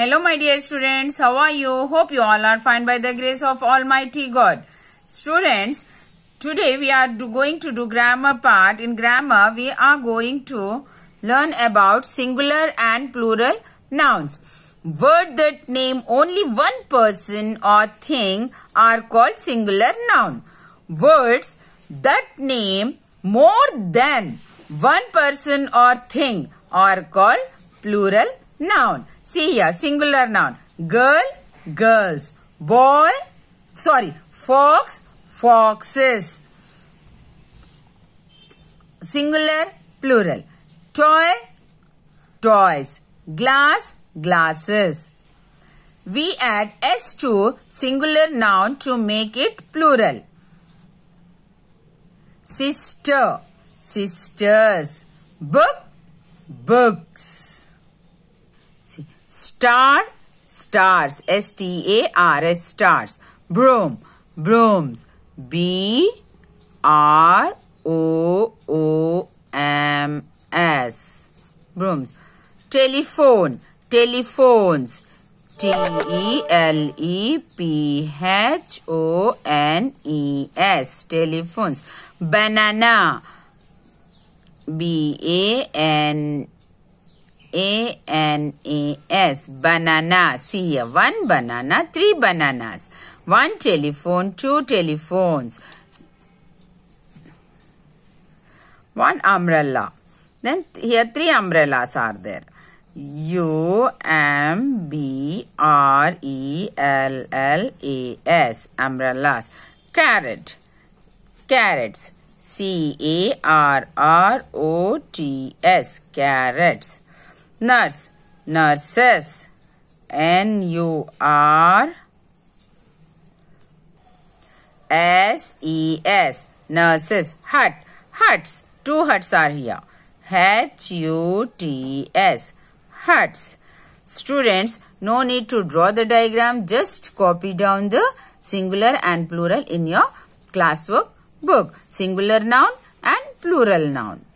Hello my dear students, how are you? Hope you all are fine by the grace of Almighty God. Students, today we are going to do grammar part. In grammar, we are going to learn about singular and plural nouns. Word that name only one person or thing are called singular noun. Words that name more than one person or thing are called plural noun. See here, singular noun. Girl, girls. Boy, sorry, fox, foxes. Singular, plural. Toy, toys. Glass, glasses. We add s to singular noun to make it plural. Sister, sisters. Book, book. Star, stars. S-T-A-R-S, stars. Broom, brooms. B-R-O-O-M-S. Brooms. Telephone, telephones. T E L E P H O N E S telephones banana B A N a N A S banana. See here, one banana, three bananas, one telephone, two telephones, one umbrella. Then here three umbrellas are there. U M B R E L L A S umbrellas. Carrot, carrots. C A R R O T S carrots nurse nurses n u r s e s nurses hut huts two huts are here h u t s huts students no need to draw the diagram just copy down the singular and plural in your classwork book singular noun and plural noun